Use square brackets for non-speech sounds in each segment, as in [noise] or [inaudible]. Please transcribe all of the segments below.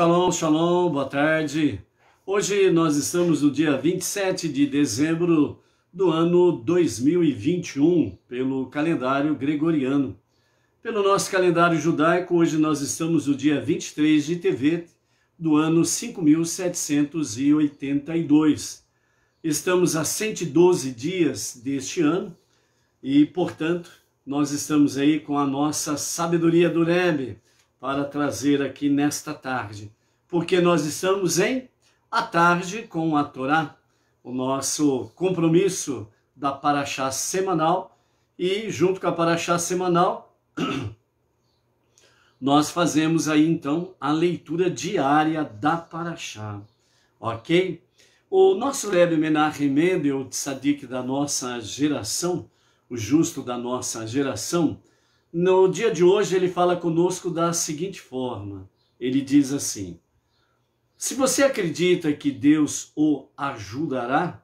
Shalom, shalom, boa tarde. Hoje nós estamos no dia 27 de dezembro do ano 2021, pelo calendário gregoriano. Pelo nosso calendário judaico, hoje nós estamos no dia 23 de TV do ano 5782. Estamos a 112 dias deste ano e, portanto, nós estamos aí com a nossa sabedoria do Rebbe para trazer aqui nesta tarde, porque nós estamos em A Tarde com a Torá, o nosso compromisso da Paraxá semanal, e junto com a Paraxá semanal, [clears throat] nós fazemos aí então a leitura diária da Paraxá, ok? O nosso Rebbe Menachem Mendel, o tzadik da nossa geração, o justo da nossa geração, no dia de hoje, ele fala conosco da seguinte forma: ele diz assim, se você acredita que Deus o ajudará,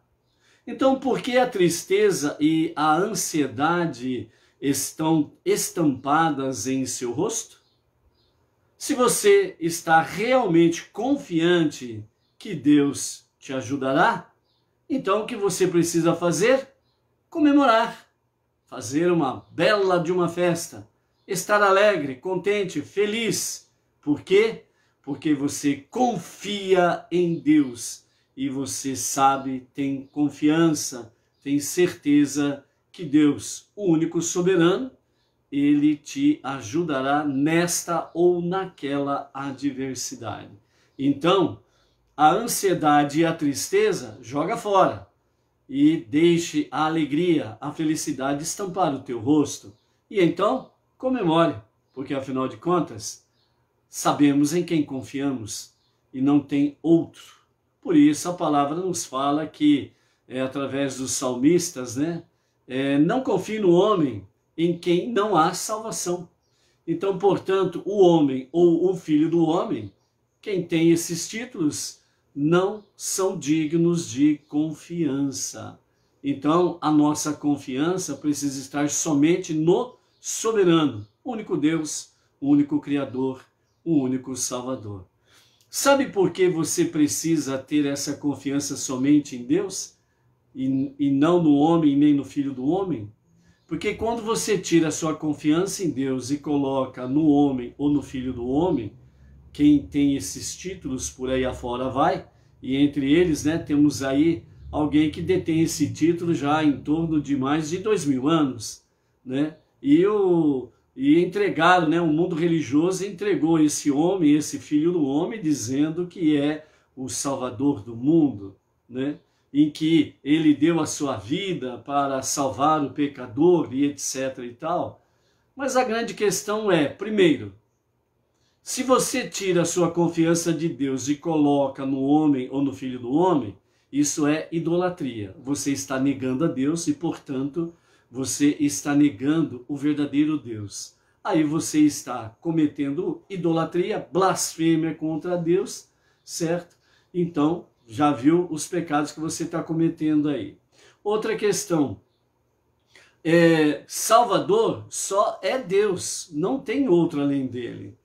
então por que a tristeza e a ansiedade estão estampadas em seu rosto? Se você está realmente confiante que Deus te ajudará, então o que você precisa fazer? Comemorar fazer uma bela de uma festa, estar alegre, contente, feliz. Por quê? Porque você confia em Deus e você sabe, tem confiança, tem certeza que Deus, o único soberano, ele te ajudará nesta ou naquela adversidade. Então, a ansiedade e a tristeza joga fora e deixe a alegria, a felicidade estampar o teu rosto. E então, comemore, porque afinal de contas, sabemos em quem confiamos e não tem outro. Por isso a palavra nos fala que, é, através dos salmistas, né, é, não confie no homem em quem não há salvação. Então, portanto, o homem ou o filho do homem, quem tem esses títulos, não são dignos de confiança. Então, a nossa confiança precisa estar somente no soberano, único Deus, único Criador, o único Salvador. Sabe por que você precisa ter essa confiança somente em Deus? E, e não no homem, nem no filho do homem? Porque quando você tira a sua confiança em Deus e coloca no homem ou no filho do homem, quem tem esses títulos por aí afora vai, e entre eles né, temos aí alguém que detém esse título já em torno de mais de dois mil anos. Né? E, o, e entregaram, né, o mundo religioso entregou esse homem, esse filho do homem, dizendo que é o salvador do mundo, né? em que ele deu a sua vida para salvar o pecador e etc. e tal. Mas a grande questão é, primeiro, se você tira a sua confiança de Deus e coloca no homem ou no filho do homem, isso é idolatria. Você está negando a Deus e, portanto, você está negando o verdadeiro Deus. Aí você está cometendo idolatria, blasfêmia contra Deus, certo? Então, já viu os pecados que você está cometendo aí. Outra questão. É, Salvador só é Deus, não tem outro além dele.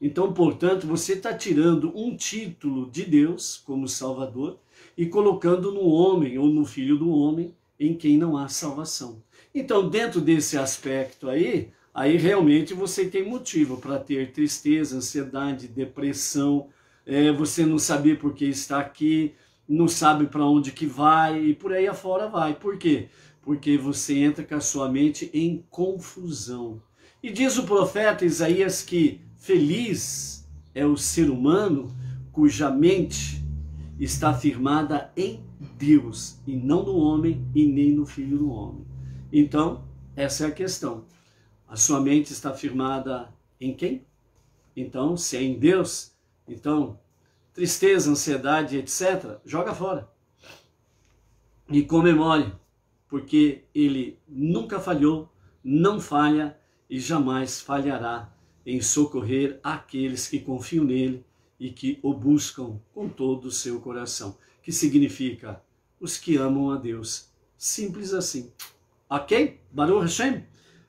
Então, portanto, você está tirando um título de Deus como Salvador e colocando no homem ou no filho do homem em quem não há salvação. Então, dentro desse aspecto aí, aí realmente você tem motivo para ter tristeza, ansiedade, depressão, é, você não saber por que está aqui, não sabe para onde que vai e por aí afora vai. Por quê? Porque você entra com a sua mente em confusão. E diz o profeta Isaías que Feliz é o ser humano cuja mente está firmada em Deus e não no homem e nem no filho do homem. Então, essa é a questão. A sua mente está firmada em quem? Então, se é em Deus, então tristeza, ansiedade, etc., joga fora. E comemore, porque ele nunca falhou, não falha e jamais falhará em socorrer aqueles que confiam nele e que o buscam com todo o seu coração, que significa os que amam a Deus. Simples assim. Ok? Baruch Hashem?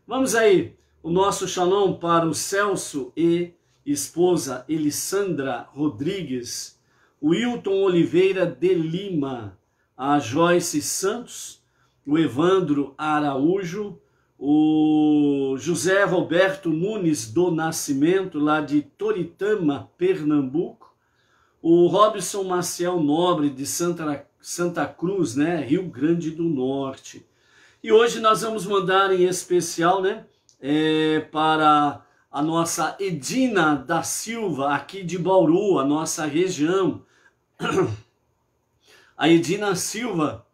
Vamos aí. O nosso shalom para o Celso e esposa Elissandra Rodrigues, o Hilton Oliveira de Lima, a Joyce Santos, o Evandro Araújo, o José Roberto Nunes do Nascimento, lá de Toritama, Pernambuco, o Robson Maciel Nobre de Santa, Santa Cruz, né, Rio Grande do Norte. E hoje nós vamos mandar em especial, né, é, para a nossa Edina da Silva, aqui de Bauru, a nossa região. [coughs] A Edina Silva,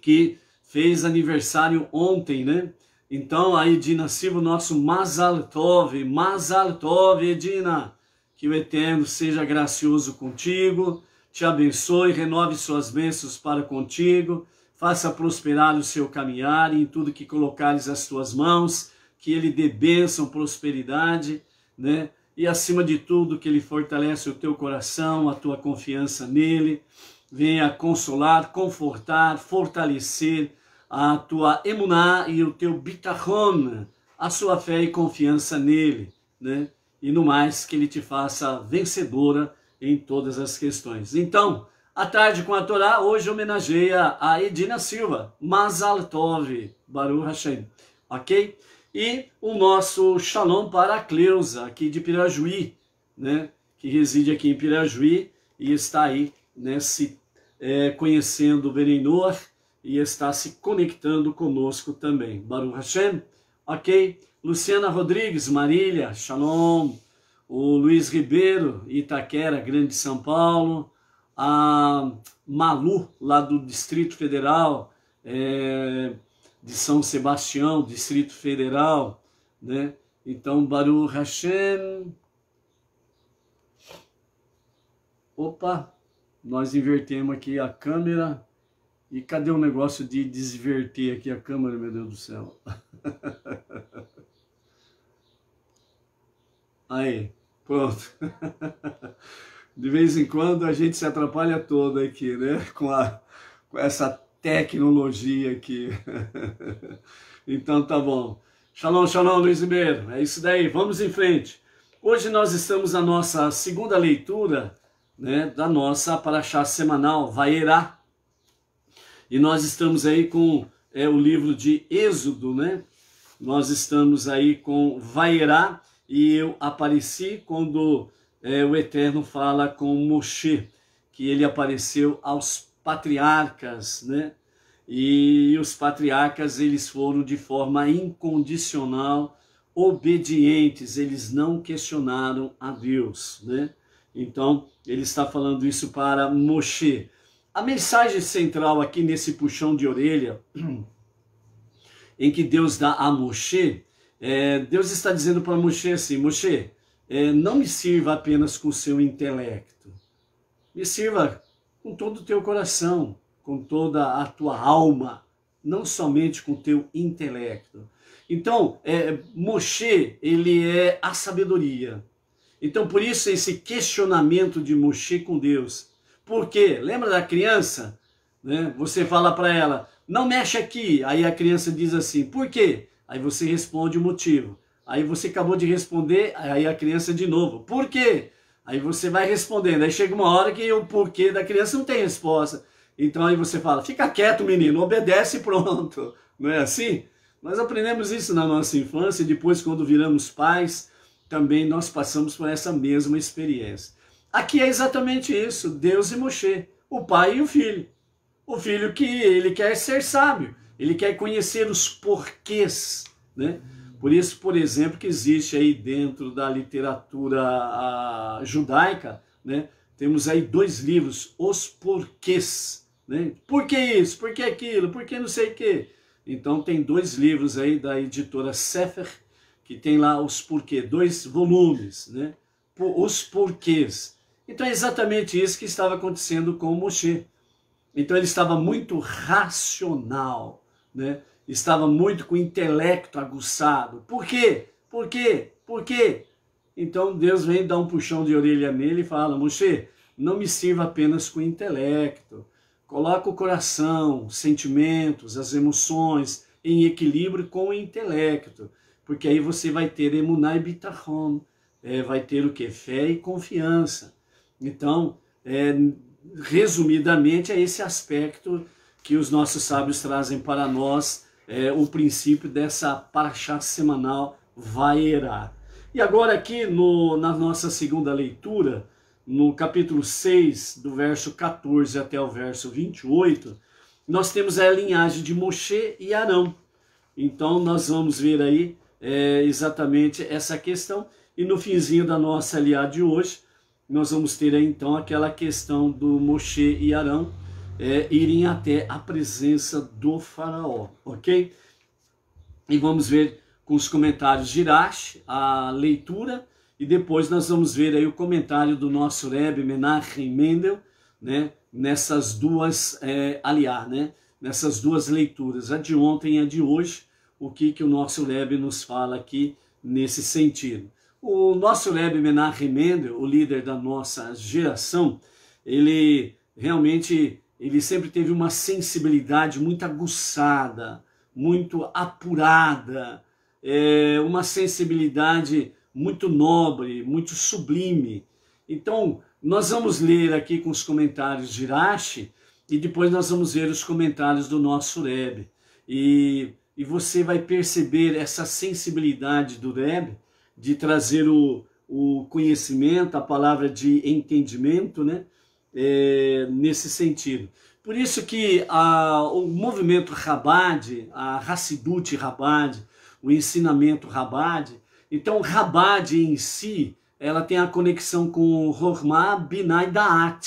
que fez aniversário ontem, né? Então, aí, Dina, Silva, nosso Mazaltov, Mazaltov, Edina, que o Eterno seja gracioso contigo, te abençoe, renove suas bênçãos para contigo, faça prosperar o seu caminhar em tudo que colocares as tuas mãos, que ele dê bênção, prosperidade, né? E acima de tudo, que ele fortaleça o teu coração, a tua confiança nele, venha consolar, confortar, fortalecer a tua emuná e o teu bitachon, a sua fé e confiança nele, né? E no mais, que ele te faça vencedora em todas as questões. Então, à tarde com a Torá, hoje homenageia a Edina Silva, Mazal Tov, Baruch Hashem, ok? E o nosso shalom para a Cleusa, aqui de Pirajuí, né? Que reside aqui em Pirajuí e está aí né, se é, conhecendo Berenoah e está se conectando conosco também. Baruch Hashem, ok? Luciana Rodrigues, Marília, Shalom. O Luiz Ribeiro, Itaquera, Grande São Paulo. A Malu, lá do Distrito Federal, é, de São Sebastião, Distrito Federal, né? Então, Baruch Hashem. Opa, nós invertemos aqui a câmera. E cadê o negócio de desverter aqui a câmera, meu Deus do céu? [laughs] Aí, pronto. [laughs] De vez em quando a gente se atrapalha todo aqui, né? Com, a, com essa tecnologia aqui. [laughs] Então tá bom. Shalom, shalom, Luiz Ribeiro. É isso daí, vamos em frente. Hoje nós estamos na nossa segunda leitura né, da nossa paraxá semanal, Vaierá. E nós estamos aí com é, o livro de Êxodo, né? Nós estamos aí com Vaierá e eu apareci quando é, o Eterno fala com Moshe, que ele apareceu aos patriarcas, né? E os patriarcas eles foram de forma incondicional obedientes, eles não questionaram a Deus, né? Então, ele está falando isso para Moshe. A mensagem central aqui nesse puxão de orelha, [clears throat] em que Deus dá a Moshe, é, Deus está dizendo para Moshe assim: Moshe, é, não me sirva apenas com seu intelecto, me sirva com todo o teu coração, com toda a tua alma, não somente com o teu intelecto. Então, é, Moshe, ele é a sabedoria. Então, por isso, esse questionamento de mexer com Deus. Por quê? Lembra da criança? Né? Você fala para ela, não mexe aqui. Aí a criança diz assim, por quê? Aí você responde o motivo. Aí você acabou de responder, aí a criança de novo, por quê? Aí você vai respondendo. Aí chega uma hora que o porquê da criança não tem resposta. Então aí você fala, fica quieto, menino, obedece e pronto. Não é assim? Nós aprendemos isso na nossa infância, depois quando viramos pais, também nós passamos por essa mesma experiência. Aqui é exatamente isso, Deus e Moshe, o pai e o filho. O filho que ele quer ser sábio, ele quer conhecer os porquês, né? Por isso, por exemplo, que existe aí dentro da literatura ah, judaica, né? Temos aí dois livros, os porquês, né? Por que isso? Por que aquilo? Por que não sei o quê? Então tem dois livros aí da editora Sefer que tem lá os porquês dois volumes, né? Os porquês. Então é exatamente isso que estava acontecendo com o Moshe. Então ele estava muito racional, né? Estava muito com o intelecto aguçado. Por quê? Por quê? Por quê? Então Deus vem dar um puxão de orelha nele e fala: Moshe, não me sirva apenas com o intelecto. Coloca o coração, sentimentos, as emoções em equilíbrio com o intelecto porque aí você vai ter emunai bitachon, é, vai ter o que? Fé e confiança. Então, é, resumidamente, é esse aspecto que os nossos sábios trazem para nós, é, o princípio dessa paraxá semanal vaerá. E agora aqui no, na nossa segunda leitura, no capítulo 6, do verso 14 até o verso 28, nós temos a linhagem de Moshe e Arão. Então nós vamos ver aí é, exatamente essa questão. E no finzinho da nossa LA de hoje, nós vamos ter então aquela questão do Moshe e Arão é, irem até a presença do faraó, ok? E vamos ver com os comentários de Irash, a leitura, e depois nós vamos ver aí o comentário do nosso Rebbe Menachem Mendel, né, nessas duas, é, aliás, né, nessas duas leituras, a de ontem e a de hoje, o que, que o nosso Rebbe nos fala aqui nesse sentido. O nosso Rebbe Menachem Mendel, o líder da nossa geração, ele realmente ele sempre teve uma sensibilidade muito aguçada, muito apurada, é, uma sensibilidade muito nobre, muito sublime. Então, nós vamos ler aqui com os comentários de Rashi e depois nós vamos ver os comentários do nosso Rebbe. E e você vai perceber essa sensibilidade do Rebbe de trazer o, o conhecimento, a palavra de entendimento, né? É, nesse sentido. Por isso que a, o movimento Rabad, a Hassidut Rabad, o ensinamento Rabad, então Rabad em si, ela tem a conexão com rorma Binah e Da'at,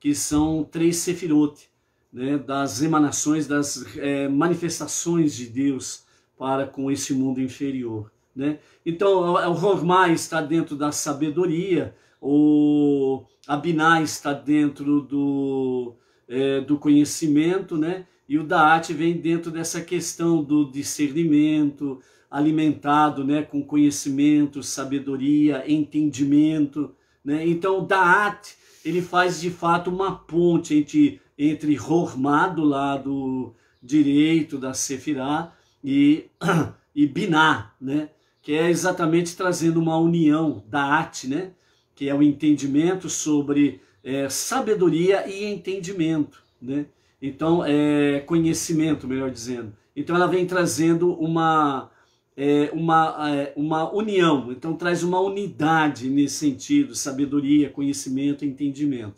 que são três sefirot né, das emanações, das é, manifestações de Deus para com esse mundo inferior. Né? Então, é, é, o Rormai está dentro da sabedoria, o Abiná está dentro do, é, do conhecimento, né? e o Daat vem dentro dessa questão do discernimento, alimentado né, com conhecimento, sabedoria, entendimento. Né? Então, o Daat ele faz de fato uma ponte entre entre Rohma, do lado direito da Sefirá, e, [clears throat] e Biná, né? que é exatamente trazendo uma união da arte, né? que é o entendimento sobre é, sabedoria e entendimento. Né? Então, é conhecimento, melhor dizendo. Então, ela vem trazendo uma, é, uma, é, uma união, então traz uma unidade nesse sentido, sabedoria, conhecimento, entendimento.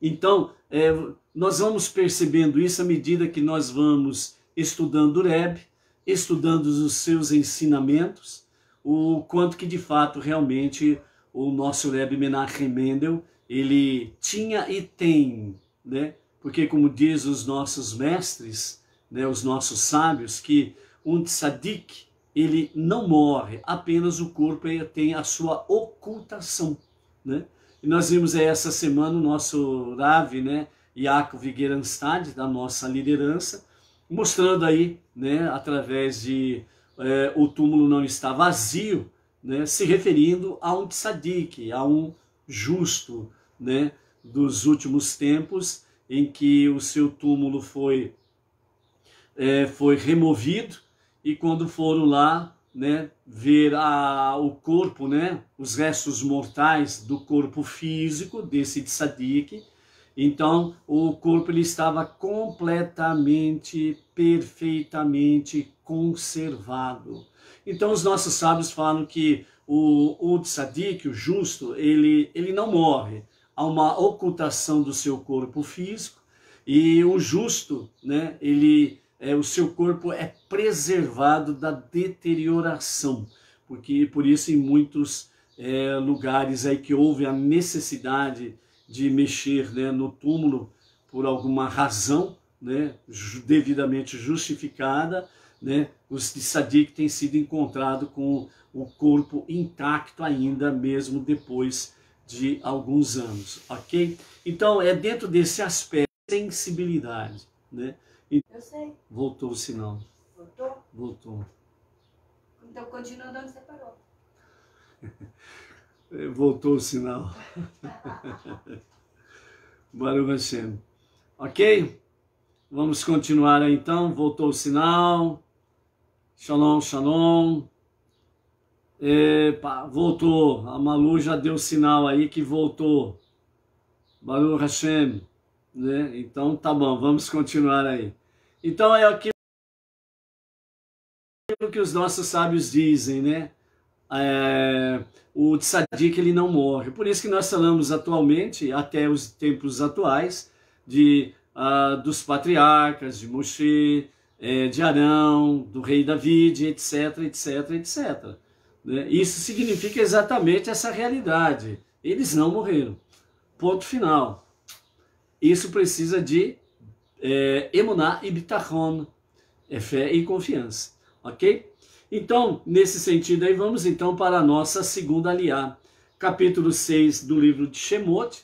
Então, é, nós vamos percebendo isso à medida que nós vamos estudando o Reb, estudando os seus ensinamentos, o quanto que de fato realmente o nosso Reb Menachem Mendel, ele tinha e tem, né? Porque como diz os nossos mestres, né, os nossos sábios, que um tzadik, ele não morre, apenas o corpo é, tem a sua ocultação, né? E nós vimos essa semana o nosso Rav, né? Iaco Vigeranstad, da nossa liderança, mostrando aí, né, através de é, o túmulo não está vazio, né, se referindo a um tzadik, a um justo, né, dos últimos tempos, em que o seu túmulo foi, é, foi removido, e quando foram lá né, ver a, o corpo, né, os restos mortais do corpo físico desse tzadik, então, o corpo ele estava completamente, perfeitamente conservado. Então, os nossos sábios falam que o, o tzadik, o justo, ele, ele não morre. Há uma ocultação do seu corpo físico e o justo, né, ele, é, o seu corpo é preservado da deterioração. Porque, por isso, em muitos é, lugares aí que houve a necessidade de mexer né, no túmulo por alguma razão né, devidamente justificada, né, os tzadik têm sido encontrados com o corpo intacto ainda, mesmo depois de alguns anos, ok? Então, é dentro desse aspecto, sensibilidade, né? E Eu sei. Voltou o sinal. Voltou? Voltou. Então, continua onde você parou. [laughs] Eh, voltou o sinal. [laughs] Baruch Hashem. É. Ok? Vamos continuar então. Voltou o sinal. Shalom, shalom. Epa, voltou. A Malu já deu sinal aí que voltou. Baruch Hashem. Né? Então tá bom, vamos continuar aí. Então é aquilo que os nossos sábios dizem, né? é, o tzadik ele não morre. Por isso que nós falamos atualmente, até os tempos atuais, de ah, dos patriarcas, de Moshe, é, de Arão, do rei David, etc, etc, etc. Né? Isso significa exatamente essa realidade. Eles não morreram. Ponto final. Isso precisa de é, emuná e bitachon, é fé e confiança, ok? Então, nesse sentido aí, vamos então para a nossa segunda aliá, capítulo 6 do livro de Shemot,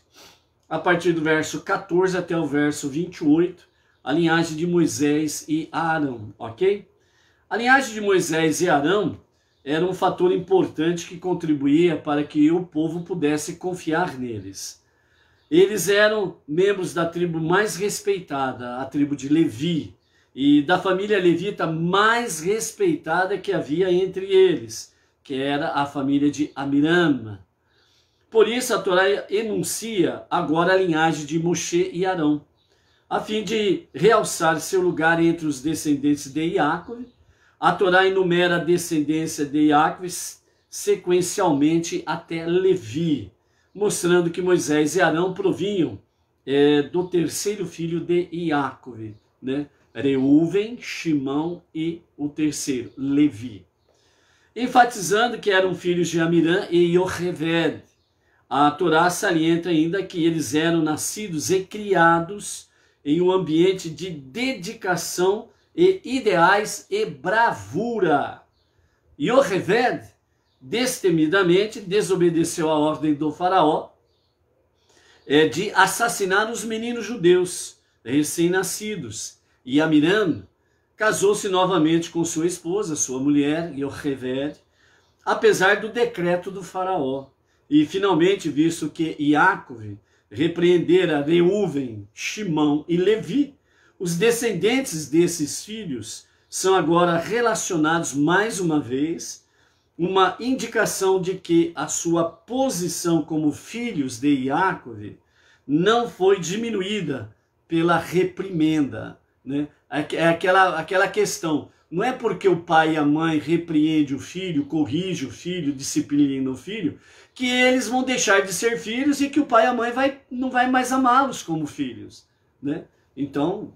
a partir do verso 14 até o verso 28, a linhagem de Moisés e Arão, ok? A linhagem de Moisés e Arão era um fator importante que contribuía para que o povo pudesse confiar neles. Eles eram membros da tribo mais respeitada, a tribo de Levi, e da família levita mais respeitada que havia entre eles, que era a família de Amirama. Por isso a Torá enuncia agora a linhagem de Moshe e Arão, a fim de realçar seu lugar entre os descendentes de Iacov. A Torá enumera a descendência de Iacov sequencialmente até Levi, mostrando que Moisés e Arão provinham é, do terceiro filho de Iacov, né? Reuven, Shimão e o terceiro, Levi. Enfatizando que eram filhos de Amirã e Yocheved, a Torá salienta ainda que eles eram nascidos e criados em um ambiente de dedicação e ideais e bravura. Yocheved destemidamente desobedeceu a ordem do faraó eh, de assassinar os meninos judeus recém-nascidos e Amiram, casou-se novamente com sua esposa, sua mulher, Yocheved, apesar do decreto do faraó. E finalmente, visto que Iacov repreendera Reuven, Shimão e Levi, os descendentes desses filhos são agora relacionados mais uma vez, uma indicação de que a sua posição como filhos de Iacov não foi diminuída pela reprimenda né? É aquela, aquela questão. Não é porque o pai e a mãe repreende o filho, corrige o filho, disciplina o filho, que eles vão deixar de ser filhos e que o pai e a mãe vai, não vai mais amá-los como filhos. Né? Então,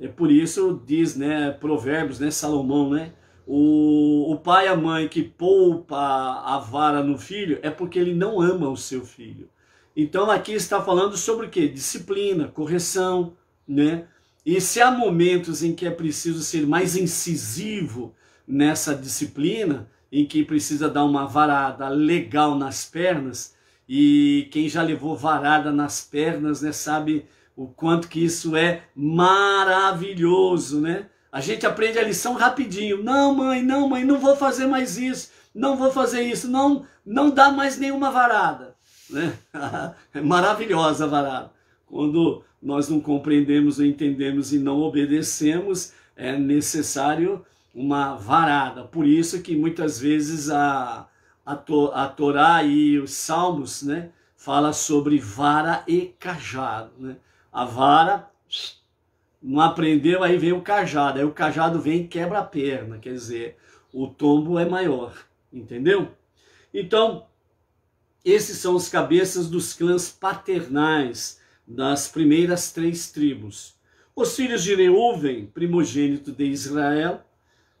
é por isso diz né, Provérbios, né, Salomão, né? O, o pai e a mãe que poupa a vara no filho é porque ele não ama o seu filho. Então aqui está falando sobre o que? Disciplina, correção, né? E se há momentos em que é preciso ser mais incisivo nessa disciplina, em que precisa dar uma varada legal nas pernas, e quem já levou varada nas pernas, né, sabe o quanto que isso é maravilhoso, né? A gente aprende a lição rapidinho. Não, mãe, não, mãe, não vou fazer mais isso. Não vou fazer isso. Não, não dá mais nenhuma varada, né? [laughs] é maravilhosa a varada. Quando nós não compreendemos, não entendemos e não obedecemos, é necessário uma varada. Por isso que muitas vezes a, a, to, a Torá e os Salmos né, fala sobre vara e cajado. Né? A vara não aprendeu, aí vem o cajado. Aí o cajado vem e quebra a perna. Quer dizer, o tombo é maior. Entendeu? Então, esses são os cabeças dos clãs paternais das primeiras três tribos. Os filhos de Reuven, primogênito de Israel,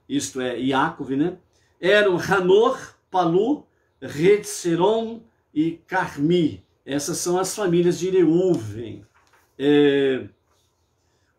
isto é, Yaakov, né? Eram Hanor, Palu, Retseron e Carmi. Essas são as famílias de Reuven. É...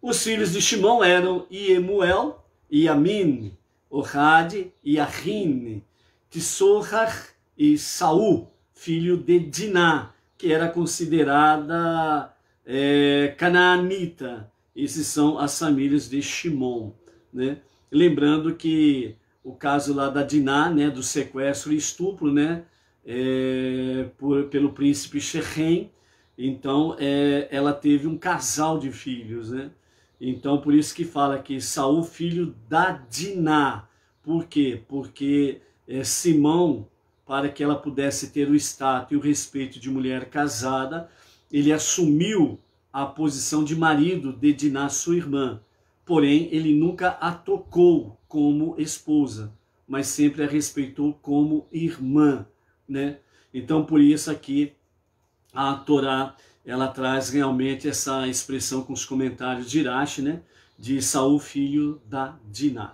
Os filhos de Shimão eram Iemuel, Iamin, Ohad e Ahin, Tisorar e Saul, filho de Diná, que era considerada é, Canaanita. Esses são as famílias de Shimon. Né? Lembrando que o caso lá da Diná, né, do sequestro e estupro, né, é, por, pelo príncipe Shechem, então é, ela teve um casal de filhos, né? Então por isso que fala que Saul filho da Diná, por quê? Porque é, Simão, para que ela pudesse ter o status e o respeito de mulher casada, ele assumiu a posição de marido de Diná, sua irmã. Porém, ele nunca a tocou como esposa, mas sempre a respeitou como irmã, né? Então, por isso aqui a Torá, ela traz realmente essa expressão com os comentários de Irache, né? De Saul, filho da Diná.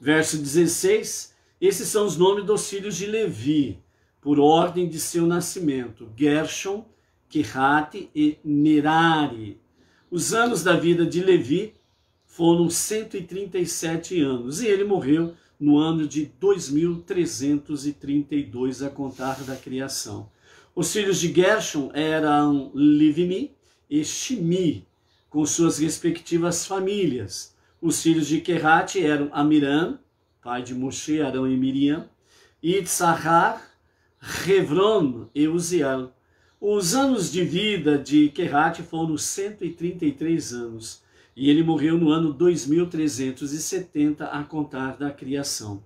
Verso 16, esses são os nomes dos filhos de Levi, por ordem de seu nascimento. Gershon, Quirate e Merari. Os anos da vida de Levi foram 137 anos e ele morreu no ano de 2332 a contar da criação. Os filhos de Gershon eram Livni e Shimi, com suas respectivas famílias. Os filhos de Kerate eram Amiram, pai de Moshe, Arão e Miriam, Itzahar, Revron e Uziel. Os anos de vida de Kerat foram 133 anos e ele morreu no ano 2370 a contar da criação.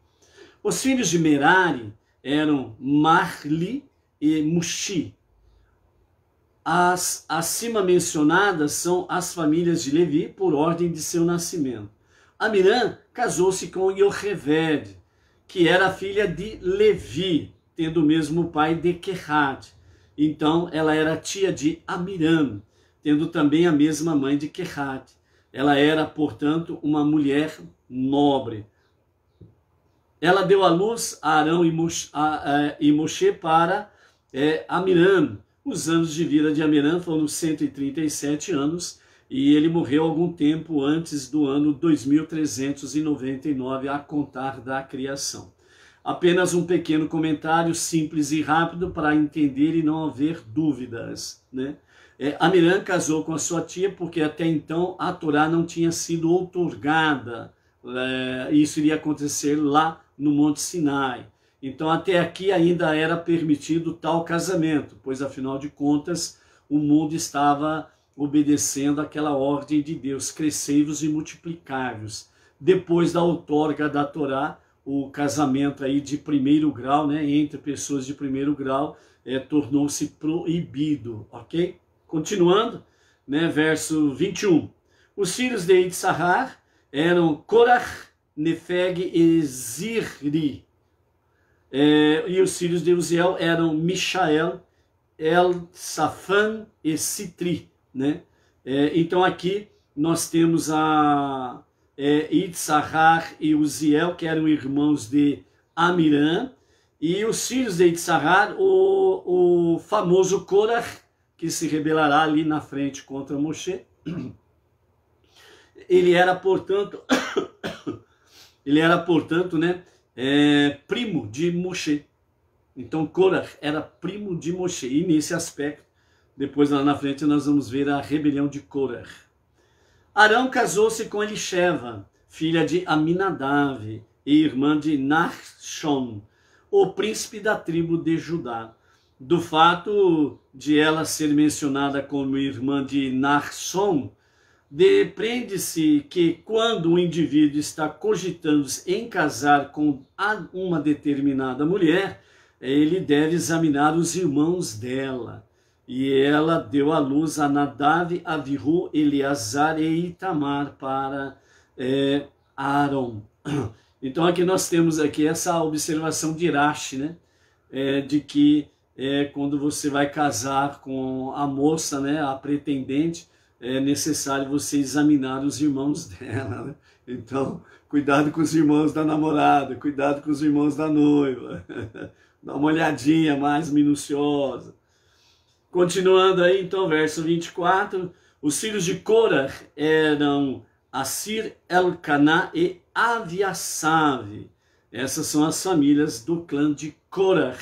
Os filhos de Merari eram Marli e Mushi. As acima mencionadas são as famílias de Levi por ordem de seu nascimento. Amirã casou-se com Yocheved, que era filha de Levi, tendo o mesmo pai de Kehat. Então ela era tia de Amiram, tendo também a mesma mãe de Kehat. Ela era, portanto, uma mulher nobre. Ela deu à luz a Arão e Moshe para é, Amiram. Os anos de vida de Amiram foram 137 anos e ele morreu algum tempo antes do ano 2399, a contar da criação. Apenas um pequeno comentário simples e rápido para entender e não haver dúvidas. Né? É, casou com a sua tia porque até então a Torá não tinha sido outorgada. É, isso iria acontecer lá no Monte Sinai. Então, até aqui ainda era permitido tal casamento, pois afinal de contas o mundo estava obedecendo aquela ordem de Deus: crescei-vos e multiplicai-vos. Depois da outorga da Torá, o casamento aí de primeiro grau, né, entre pessoas de primeiro grau, é, tornou-se proibido, ok? Continuando, né, verso 21. Os filhos de Itzahar eram Korach, Nefeg e Zirri. É, e os filhos de Uziel eram Michael, El, Safan e Citri, né? É, então aqui nós temos a, é, Itzahar e Uziel, que eram irmãos de Amirã, e os filhos de Itzahar, o, o famoso Korah, que se rebelará ali na frente contra Moshe. [clears throat] Ele era, portanto, [coughs] ele era, portanto, né, é, primo de Moshe. Então, Korah era primo de Moshe, e nesse aspecto, depois lá na frente, nós vamos ver a rebelião de Korah. Arão casou-se com Elisheva, filha de Aminadav e irmã de Nachshon, o príncipe da tribo de Judá. Do fato de ela ser mencionada como irmã de Nachshon, depreende-se que quando o indivíduo está cogitando em casar com uma determinada mulher, ele deve examinar os irmãos dela e ela deu à luz a Nadav, Avihu, Eleazar e Itamar para é, Aaron. [clears throat] Então aqui nós temos aqui essa observação de Rashi, né? É, de que é, quando você vai casar com a moça, né, a pretendente, é necessário você examinar os irmãos [laughs] dela. Né? Então, cuidado com os irmãos da namorada, cuidado com os irmãos da noiva. [laughs] Dá uma olhadinha mais minuciosa. Continuando aí, então, verso 24. Os filhos de Cora eram Assir, Elcaná e Aviasave. Essas são as famílias do clã de Cora.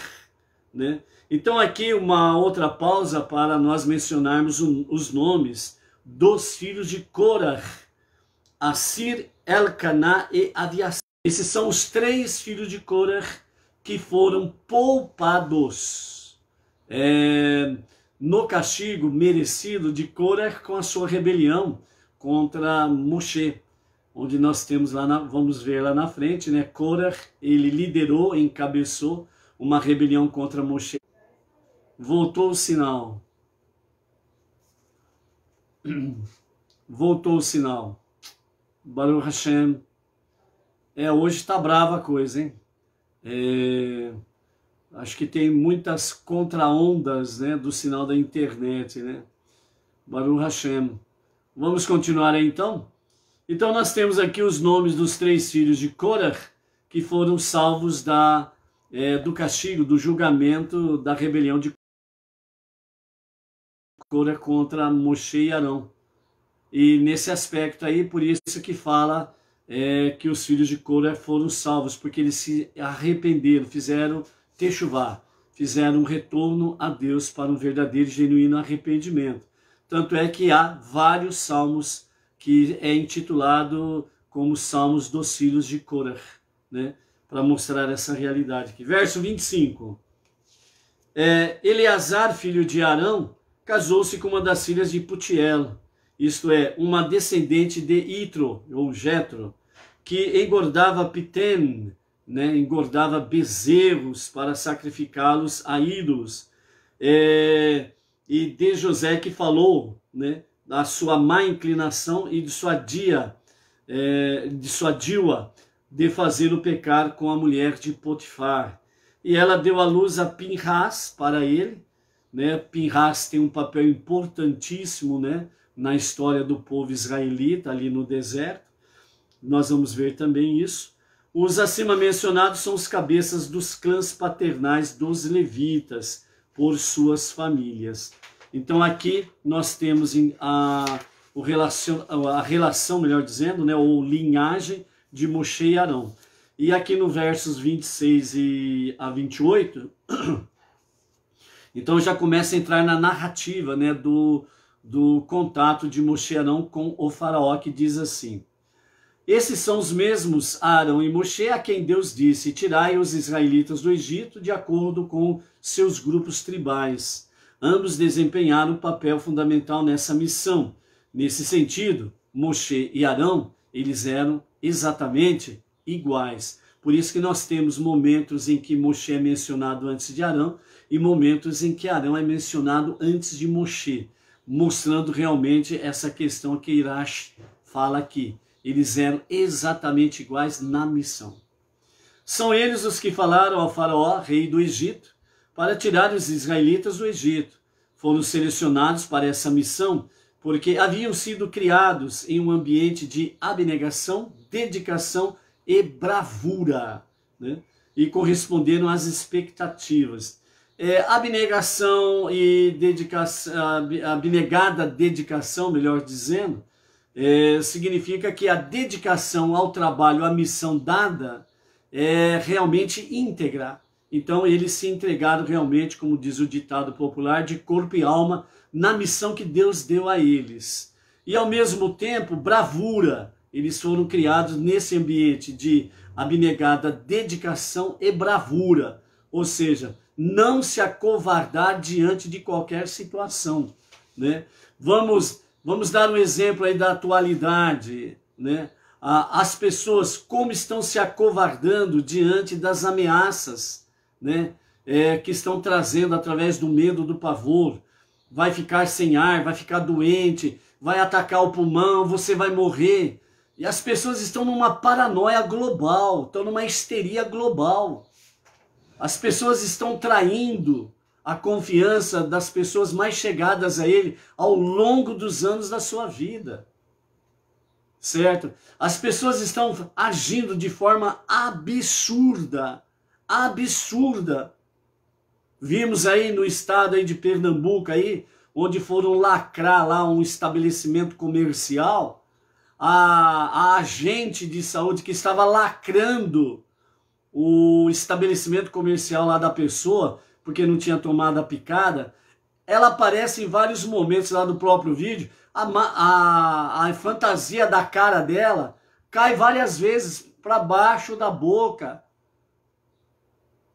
Né? Então aqui uma outra pausa para nós mencionarmos um, os nomes dos filhos de Cora. Assir, Elcaná e Aviasave. Esses são os três filhos de Cora que foram poupados. É no castigo merecido de Korah com a sua rebelião contra Moshe, onde nós temos lá, na, vamos ver lá na frente, né? Korah, ele liderou, encabeçou uma rebelião contra Moshe. Voltou o sinal. [clears throat] Voltou o sinal. Baruch Hashem. É, hoje tá brava a coisa, hein? É acho que tem muitas contraondas né, do sinal da internet, né? Baruch Hashem. Vamos continuar aí, então? Então nós temos aqui os nomes dos três filhos de Korah que foram salvos da, é, do castigo, do julgamento da rebelião de Korah contra Moshe e Arão. E nesse aspecto aí, por isso que fala é, que os filhos de Korah foram salvos, porque eles se arrependeram, fizeram Techuvá, fizeram um retorno a Deus para um verdadeiro e genuíno arrependimento. Tanto é que há vários salmos que é intitulado como Salmos dos Filhos de Korah, né? para mostrar essa realidade aqui. Verso 25. É, Eleazar, filho de Arão, casou-se com uma das filhas de Putiel, isto é, uma descendente de Itro, ou Jetro, que engordava Pitem, né, engordava bezerros para sacrificá-los a ídolos. É, e de José que falou né, da sua má inclinação e de sua dia, é, de sua diua, de fazê-lo pecar com a mulher de Potifar. E ela deu à luz a Pinhas para ele. Né? Pinhas tem um papel importantíssimo né, na história do povo israelita ali no deserto. Nós vamos ver também isso. Os acima mencionados são os cabeças dos clãs paternais dos levitas, por suas famílias. Então aqui nós temos a, o relacion, a relação, melhor dizendo, né, ou linhagem de Moshe e Arão. E aqui no versos 26 e a 28, [clears throat] então já começa a entrar na narrativa né, do, do contato de Moshe e Arão com o faraó, que diz assim, esses são os mesmos Arão e Moshe a quem Deus disse: Tirai os israelitas do Egito de acordo com seus grupos tribais. Ambos desempenharam um papel fundamental nessa missão. Nesse sentido, Moshe e Arão, eles eram exatamente iguais. Por isso que nós temos momentos em que Moshe é mencionado antes de Arão e momentos em que Arão é mencionado antes de Moshe, mostrando realmente essa questão que Irash fala aqui. Eles eram exatamente iguais na missão. São eles os que falaram ao Faraó, rei do Egito, para tirar os israelitas do Egito. Foram selecionados para essa missão porque haviam sido criados em um ambiente de abnegação, dedicação e bravura, né? e corresponderam às expectativas. É, abnegação e dedicação, abnegada dedicação, melhor dizendo, é, significa que a dedicação ao trabalho, à missão dada, é realmente íntegra. Então, eles se entregaram realmente, como diz o ditado popular, de corpo e alma na missão que Deus deu a eles. E, ao mesmo tempo, bravura. Eles foram criados nesse ambiente de abnegada dedicação e bravura. Ou seja, não se acovardar diante de qualquer situação. Né? Vamos Vamos dar um exemplo aí da atualidade, né? As pessoas como estão se acovardando diante das ameaças, né? É, que estão trazendo através do medo, do pavor. Vai ficar sem ar, vai ficar doente, vai atacar o pulmão, você vai morrer. E as pessoas estão numa paranoia global, estão numa histeria global. As pessoas estão traindo, a confiança das pessoas mais chegadas a ele ao longo dos anos da sua vida. Certo? As pessoas estão agindo de forma absurda, absurda. Vimos aí no estado aí de Pernambuco aí, onde foram lacrar lá um estabelecimento comercial, a, a agente de saúde que estava lacrando o estabelecimento comercial lá da pessoa, porque não tinha tomado a picada, ela aparece em vários momentos lá do próprio vídeo. A, a, a fantasia da cara dela cai várias vezes para baixo da boca.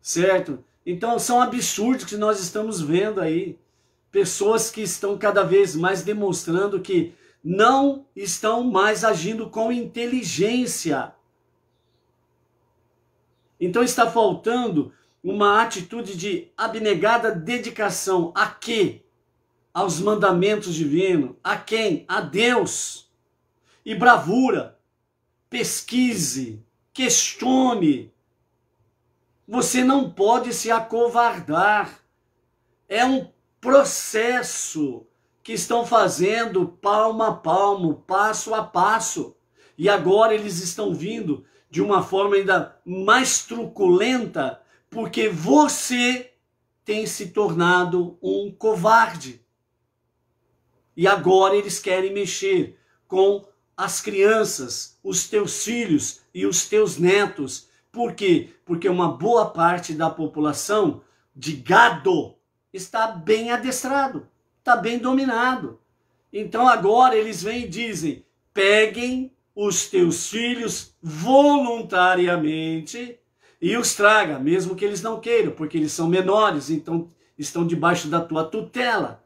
Certo? Então são absurdos que nós estamos vendo aí. Pessoas que estão cada vez mais demonstrando que não estão mais agindo com inteligência. Então está faltando uma atitude de abnegada dedicação a quê? Aos mandamentos divinos. A quem? A Deus. E bravura. Pesquise, questione. Você não pode se acovardar. É um processo que estão fazendo palmo a palmo, passo a passo. E agora eles estão vindo de uma forma ainda mais truculenta porque você tem se tornado um covarde. E agora eles querem mexer com as crianças, os teus filhos e os teus netos. Por quê? Porque uma boa parte da população de gado está bem adestrado, está bem dominado. Então agora eles vêm e dizem: peguem os teus filhos voluntariamente e os traga, mesmo que eles não queiram, porque eles são menores, então estão debaixo da tua tutela.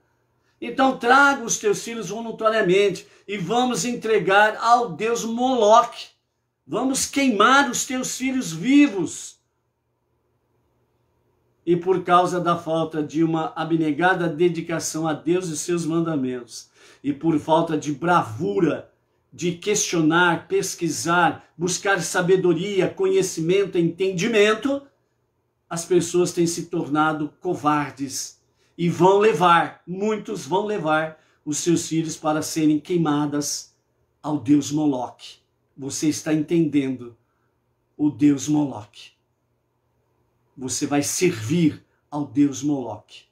Então traga os teus filhos voluntariamente e vamos entregar ao Deus Moloque. Vamos queimar os teus filhos vivos. E por causa da falta de uma abnegada dedicação a Deus e seus mandamentos, e por falta de bravura de questionar, pesquisar, buscar sabedoria, conhecimento, entendimento, as pessoas têm se tornado covardes e vão levar, muitos vão levar os seus filhos para serem queimadas ao deus Moloque. Você está entendendo o deus Moloque. Você vai servir ao deus Moloque.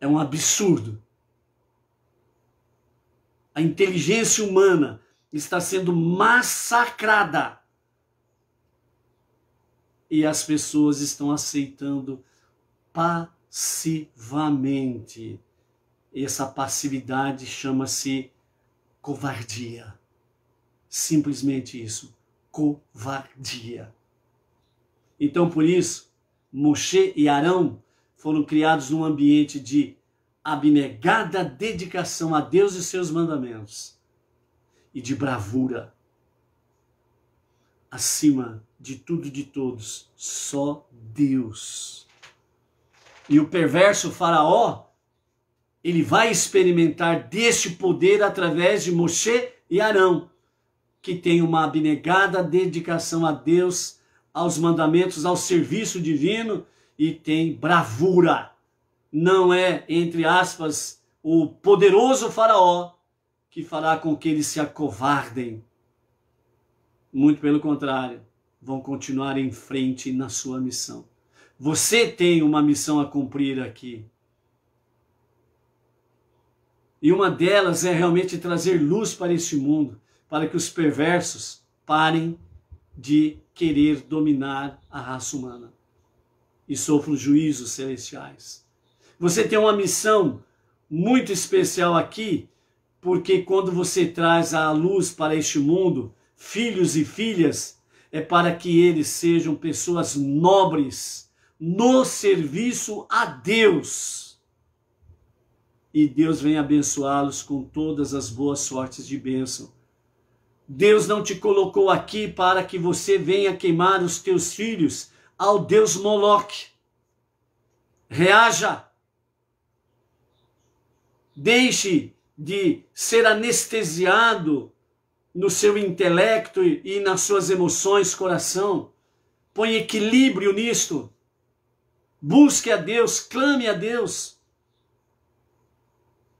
É um absurdo a inteligência humana está sendo massacrada. E as pessoas estão aceitando passivamente. E essa passividade chama-se covardia. Simplesmente isso, covardia. Então, por isso, Moshe e Arão foram criados num ambiente de abnegada dedicação a Deus e seus mandamentos e de bravura. Acima de tudo e de todos, só Deus. E o perverso Faraó, ele vai experimentar deste poder através de Moshe e Arão, que tem uma abnegada dedicação a Deus, aos mandamentos, ao serviço divino e tem bravura não é, entre aspas, o poderoso Faraó que fará com que eles se acovardem. Muito pelo contrário, vão continuar em frente na sua missão. Você tem uma missão a cumprir aqui. E uma delas é realmente trazer luz para este mundo, para que os perversos parem de querer dominar a raça humana e sofram juízos celestiais. Você tem uma missão muito especial aqui, porque quando você traz a luz para este mundo, filhos e filhas, é para que eles sejam pessoas nobres no serviço a Deus. E Deus vem abençoá-los com todas as boas sortes de bênção. Deus não te colocou aqui para que você venha queimar os teus filhos ao Deus Moloque. Reaja! deixe de ser anestesiado no seu intelecto e nas suas emoções, coração. Põe equilíbrio nisto. Busque a Deus, clame a Deus.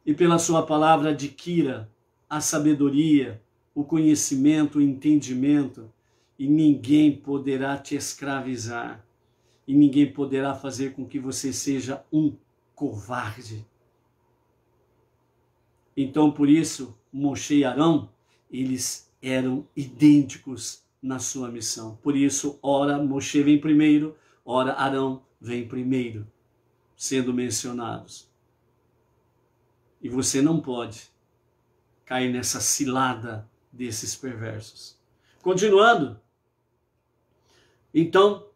E pela sua palavra adquira a sabedoria, o conhecimento, o entendimento, e ninguém poderá te escravizar. E ninguém poderá fazer com que você seja um covarde. Então, por isso, Moshe e Arão, eles eram idênticos na sua missão. Por isso, ora Moshe vem primeiro, ora Arão vem primeiro, sendo mencionados. E você não pode cair nessa cilada desses perversos. Continuando, então,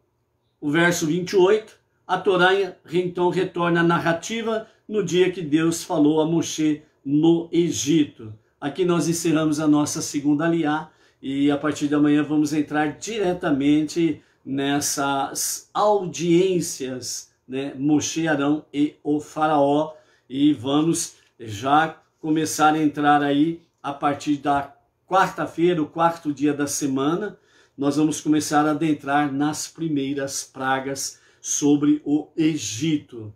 o verso 28, a Torá então retorna à narrativa no dia que Deus falou a Moshe no Egito. Aqui nós encerramos a nossa segunda aliá e a partir de amanhã vamos entrar diretamente nessas audiências, né, Moshe, Arão e o Faraó, e vamos já começar a entrar aí a partir da quarta-feira, o quarto dia da semana, nós vamos começar a adentrar nas primeiras pragas sobre o Egito.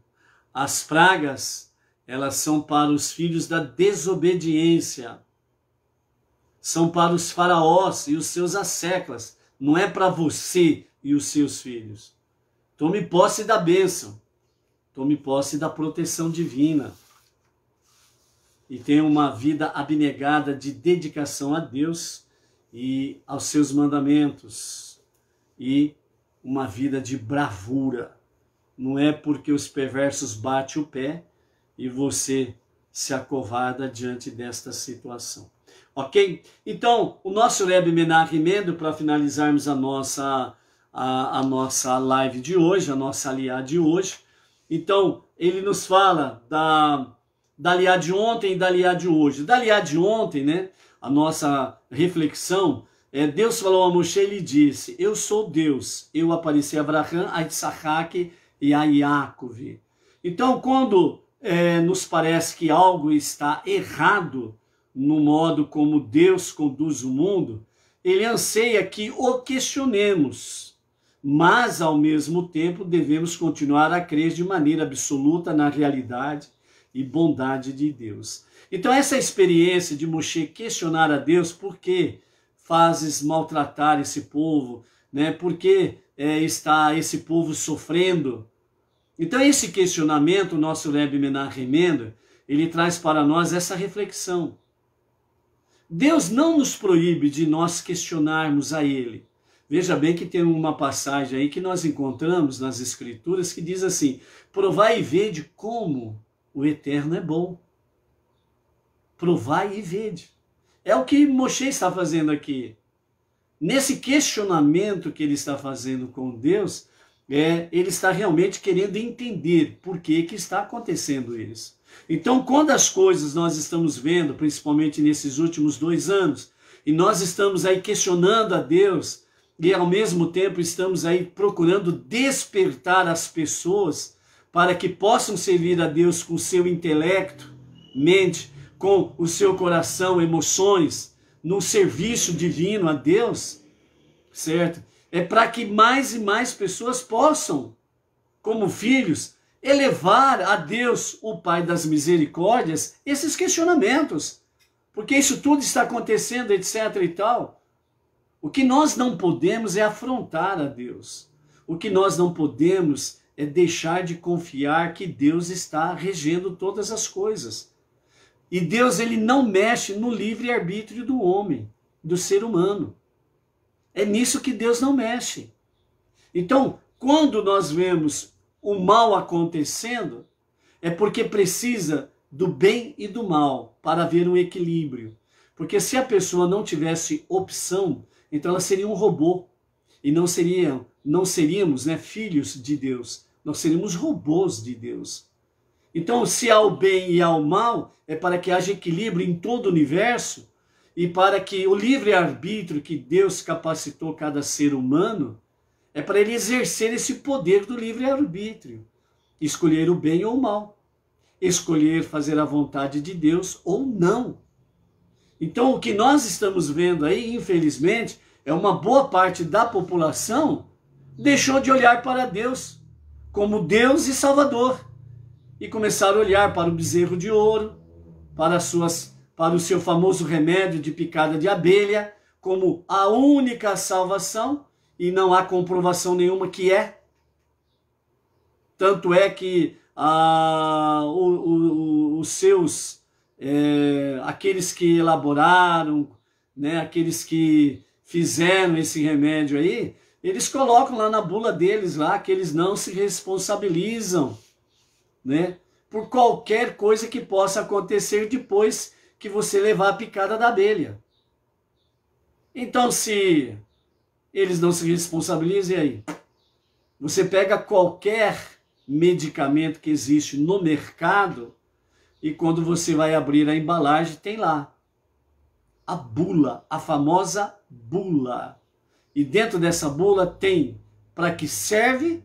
As pragas elas são para os filhos da desobediência. São para os faraós e os seus asseclas, não é para você e os seus filhos. Tome posse da bênção. Tome posse da proteção divina. E tenha uma vida abnegada de dedicação a Deus e aos seus mandamentos. E uma vida de bravura. Não é porque os perversos batem o pé e você se acovarda diante desta situação. Ok? Então, o nosso Rebbe Menach Medo, para finalizarmos a nossa, a, a, nossa live de hoje, a nossa aliá de hoje. Então, ele nos fala da, da aliá de ontem e da aliá de hoje. Da aliá de ontem, né? A nossa reflexão é: Deus falou a Moshe e lhe disse: Eu sou Deus, eu apareci a Abraham, a Isaac e a Yaakov. Então, quando é, nos parece que algo está errado no modo como Deus conduz o mundo, ele anseia que o questionemos, mas ao mesmo tempo devemos continuar a crer de maneira absoluta na realidade e bondade de Deus. Então, essa experiência de Moshe questionar a Deus por que fazes maltratar esse povo, né? por que é, está esse povo sofrendo, então esse questionamento, o nosso Rebbe Menachem ele traz para nós essa reflexão. Deus não nos proíbe de nós questionarmos a Ele. Veja bem que tem uma passagem aí que nós encontramos nas Escrituras que diz assim: provai e vede como o Eterno é bom. Provai e vede. É o que Moshe está fazendo aqui. Nesse questionamento que ele está fazendo com Deus, é, ele está realmente querendo entender por que, que está acontecendo isso. Então, quando as coisas nós estamos vendo, principalmente nesses últimos dois anos, e nós estamos aí questionando a Deus, e ao mesmo tempo estamos aí procurando despertar as pessoas para que possam servir a Deus com seu intelecto, mente, com o seu coração, emoções, no serviço divino a Deus, certo? é para que mais e mais pessoas possam, como filhos, elevar a Deus, o Pai das misericórdias, esses questionamentos. Porque isso tudo está acontecendo, etc e tal. O que nós não podemos é afrontar a Deus. O que nós não podemos é deixar de confiar que Deus está regendo todas as coisas. E Deus ele não mexe no livre arbítrio do homem, do ser humano. É nisso que Deus não mexe. Então, quando nós vemos o mal acontecendo, é porque precisa do bem e do mal para haver um equilíbrio. Porque se a pessoa não tivesse opção, então ela seria um robô e não seria, não seríamos, né, filhos de Deus. Nós seríamos robôs de Deus. Então, se há o bem e há o mal, é para que haja equilíbrio em todo o universo e para que o livre-arbítrio que Deus capacitou cada ser humano é para ele exercer esse poder do livre-arbítrio, escolher o bem ou o mal, escolher fazer a vontade de Deus ou não. Então, o que nós estamos vendo aí, infelizmente, é uma boa parte da população deixou de olhar para Deus como Deus e Salvador e começaram a olhar para o bezerro de ouro, para as suas para o seu famoso remédio de picada de abelha como a única salvação e não há comprovação nenhuma que é. Tanto é que ah, o, o, os seus, é, aqueles que elaboraram, né, aqueles que fizeram esse remédio aí, eles colocam lá na bula deles lá que eles não se responsabilizam, né, por qualquer coisa que possa acontecer depois que você levar a picada da abelha. Então, se eles não se responsabilizem, aí? Você pega qualquer medicamento que existe no mercado e quando você vai abrir a embalagem, tem lá a bula, a famosa bula. E dentro dessa bula tem para que serve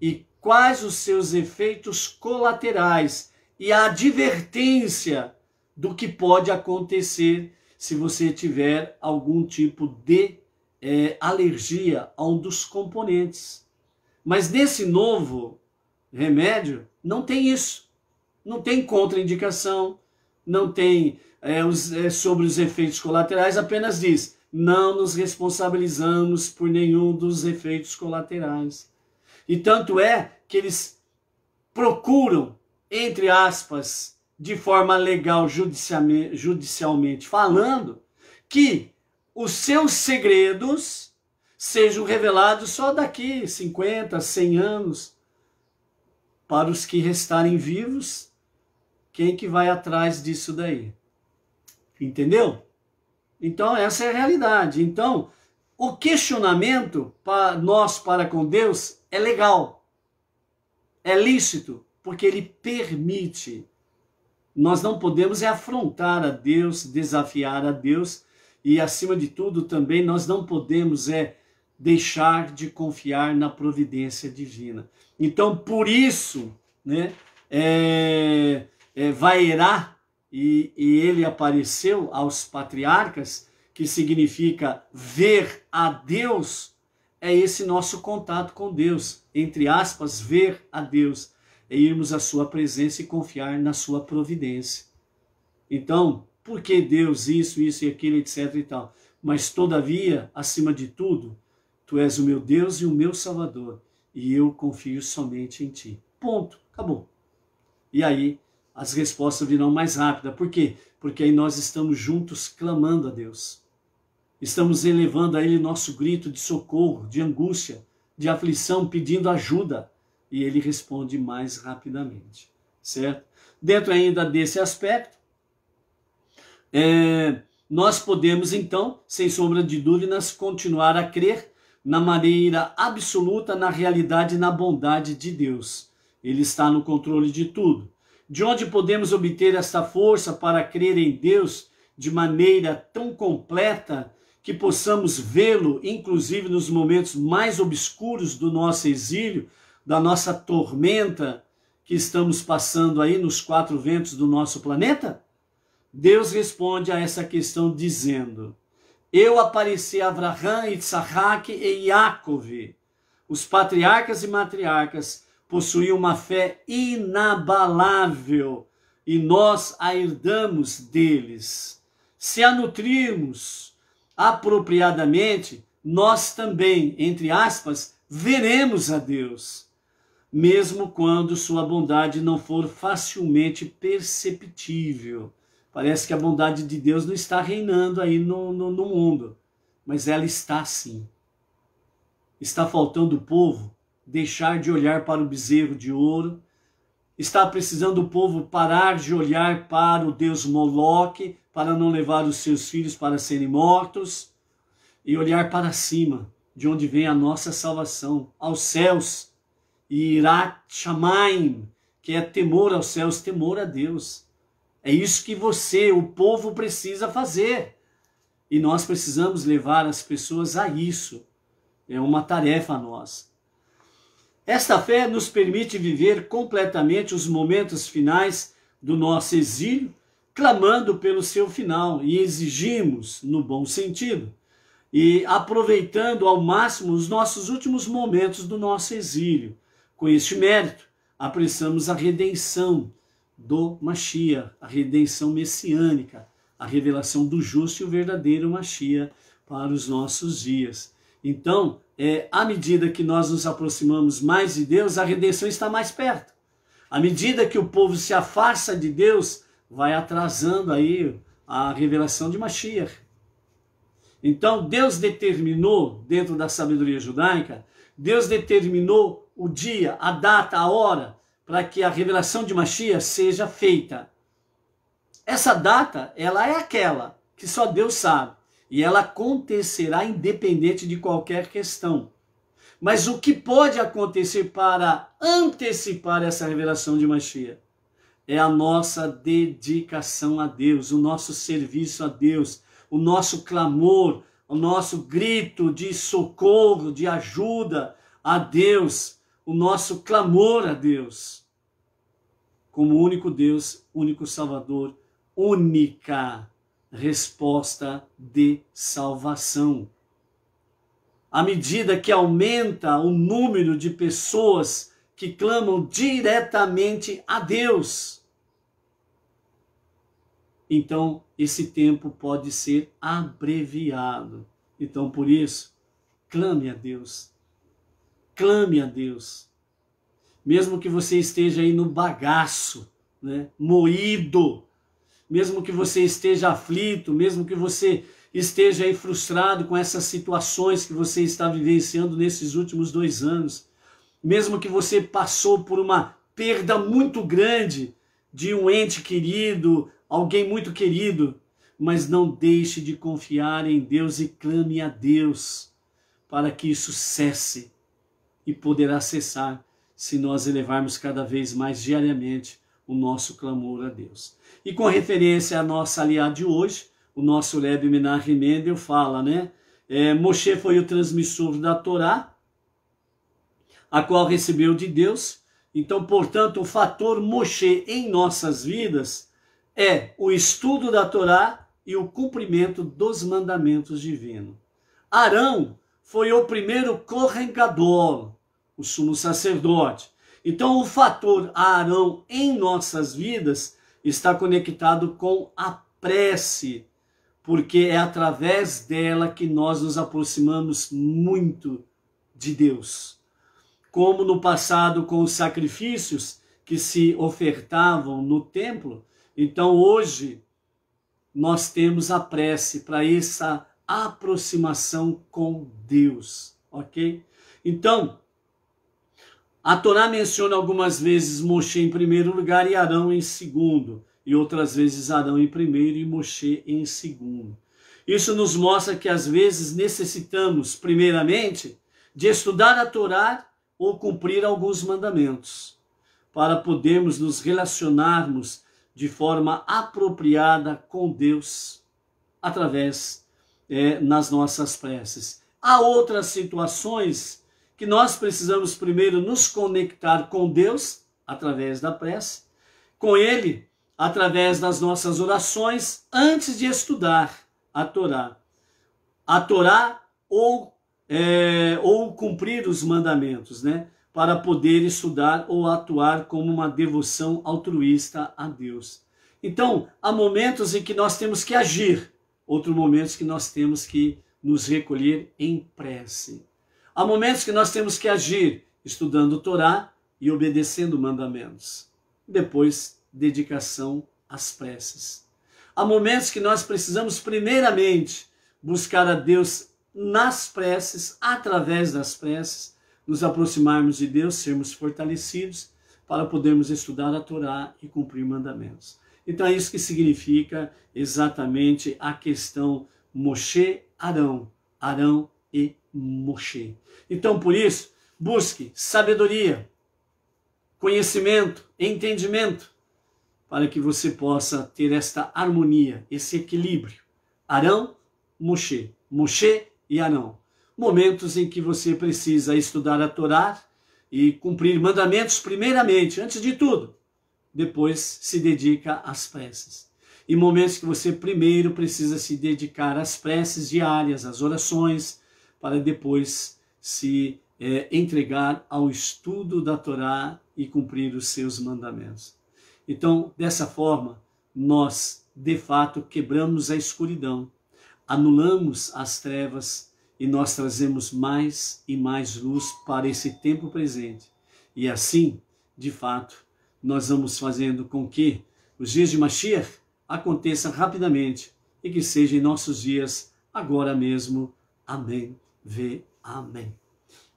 e quais os seus efeitos colaterais e a advertência do que pode acontecer se você tiver algum tipo de é, alergia a um dos componentes. Mas nesse novo remédio, não tem isso. Não tem contraindicação, não tem é, os, é, sobre os efeitos colaterais, apenas diz: não nos responsabilizamos por nenhum dos efeitos colaterais. E tanto é que eles procuram, entre aspas, de forma legal, judicialmente falando, que os seus segredos sejam revelados só daqui 50, 100 anos, para os que restarem vivos, quem que vai atrás disso daí? Entendeu? Então, essa é a realidade. Então, o questionamento para nós para com Deus é legal, é lícito, porque ele permite nós não podemos é afrontar a Deus, desafiar a Deus e, acima de tudo, também nós não podemos é deixar de confiar na providência divina. Então, por isso, né, é, é, e, e ele apareceu aos patriarcas, que significa ver a Deus, é esse nosso contato com Deus, entre aspas, ver a Deus. É irmos à sua presença e confiar na sua providência. Então, por que Deus isso, isso e aquilo, etc e tal? Mas todavia, acima de tudo, tu és o meu Deus e o meu Salvador, e eu confio somente em ti. Ponto. Acabou. E aí as respostas virão mais rápidas. Por quê? Porque aí nós estamos juntos clamando a Deus. Estamos elevando a Ele nosso grito de socorro, de angústia, de aflição, pedindo ajuda e ele responde mais rapidamente, certo? Dentro ainda desse aspecto, é, nós podemos então, sem sombra de dúvidas, continuar a crer na maneira absoluta, na realidade e na bondade de Deus. Ele está no controle de tudo. De onde podemos obter esta força para crer em Deus de maneira tão completa que possamos vê-lo, inclusive nos momentos mais obscuros do nosso exílio, da nossa tormenta que estamos passando aí nos quatro ventos do nosso planeta? Deus responde a essa questão dizendo: Eu apareci a Abraham, Itzahak e Yaakov. Os patriarcas e matriarcas possuíam uma fé inabalável e nós a herdamos deles. Se a nutrirmos apropriadamente, nós também, entre aspas, veremos a Deus mesmo quando sua bondade não for facilmente perceptível. Parece que a bondade de Deus não está reinando aí no, no, no mundo, mas ela está sim. Está faltando o povo deixar de olhar para o bezerro de ouro, está precisando o povo parar de olhar para o deus Moloque, para não levar os seus filhos para serem mortos, e olhar para cima, de onde vem a nossa salvação, aos céus Irat Shamaim, que é temor aos céus, temor a Deus. É isso que você, o povo, precisa fazer. E nós precisamos levar as pessoas a isso. É uma tarefa a nós. Esta fé nos permite viver completamente os momentos finais do nosso exílio, clamando pelo seu final e exigimos, no bom sentido, e aproveitando ao máximo os nossos últimos momentos do nosso exílio, com este mérito, apressamos a redenção do Machia, a redenção messiânica, a revelação do justo e o verdadeiro Machia para os nossos dias. Então, é, à medida que nós nos aproximamos mais de Deus, a redenção está mais perto. À medida que o povo se afasta de Deus, vai atrasando aí a revelação de Machia. Então, Deus determinou, dentro da sabedoria judaica, Deus determinou o dia, a data, a hora, para que a revelação de Machia seja feita. Essa data, ela é aquela que só Deus sabe, e ela acontecerá independente de qualquer questão. Mas o que pode acontecer para antecipar essa revelação de Machia É a nossa dedicação a Deus, o nosso serviço a Deus, o nosso clamor, o nosso grito de socorro, de ajuda a Deus o nosso clamor a Deus como único Deus, único Salvador, única resposta de salvação. À medida que aumenta o número de pessoas que clamam diretamente a Deus, então esse tempo pode ser abreviado. Então, por isso, clame a Deus clame a Deus. Mesmo que você esteja aí no bagaço, né? moído, mesmo que você esteja aflito, mesmo que você esteja aí frustrado com essas situações que você está vivenciando nesses últimos dois anos, mesmo que você passou por uma perda muito grande de um ente querido, alguém muito querido, mas não deixe de confiar em Deus e clame a Deus para que isso cesse, e poderá cessar se nós elevarmos cada vez mais diariamente o nosso clamor a Deus. E com referência à nossa aliada de hoje, o nosso Rebbe Menachem Mendel fala, né? É, Moshe foi o transmissor da Torá, a qual recebeu de Deus. Então, portanto, o fator Moshe em nossas vidas é o estudo da Torá e o cumprimento dos mandamentos divinos. Arão foi o primeiro corregador, o sumo sacerdote. Então, o fator Arão em nossas vidas está conectado com a prece, porque é através dela que nós nos aproximamos muito de Deus. Como no passado com os sacrifícios que se ofertavam no templo, então hoje nós temos a prece para essa aproximação com Deus, ok? Então, a Torá menciona algumas vezes Moshe em primeiro lugar e Arão em segundo, e outras vezes Arão em primeiro e Moshe em segundo. Isso nos mostra que às vezes necessitamos, primeiramente, de estudar a Torá ou cumprir alguns mandamentos, para podermos nos relacionarmos de forma apropriada com Deus através é, nas nossas preces. Há outras situações que nós precisamos primeiro nos conectar com Deus através da prece, com Ele através das nossas orações antes de estudar a Torá. A Torá ou, é, ou cumprir os mandamentos, né? Para poder estudar ou atuar como uma devoção altruísta a Deus. Então, há momentos em que nós temos que agir, outros momentos que nós temos que nos recolher em prece. Há momentos que nós temos que agir estudando a Torá e obedecendo mandamentos. Depois, dedicação às preces. Há momentos que nós precisamos, primeiramente, buscar a Deus nas preces, através das preces, nos aproximarmos de Deus, sermos fortalecidos para podermos estudar a Torá e cumprir mandamentos. Então é isso que significa exatamente a questão Moshe, Arão, Arão e Moshe. Então por isso, busque sabedoria, conhecimento, entendimento, para que você possa ter esta harmonia, esse equilíbrio. Arão, Moshe, Moshe e Arão. Momentos em que você precisa estudar a Torá e cumprir mandamentos primeiramente, antes de tudo depois se dedica às preces. E momentos que você primeiro precisa se dedicar às preces diárias, às orações, para depois se é, entregar ao estudo da Torá e cumprir os seus mandamentos. Então, dessa forma, nós de fato quebramos a escuridão, anulamos as trevas e nós trazemos mais e mais luz para esse tempo presente. E assim, de fato, nós vamos fazendo com que os dias de Mashiach aconteçam rapidamente e que sejam nossos dias agora mesmo. Amém. Vê. Amém.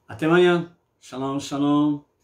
Até amanhã. Shalom, shalom.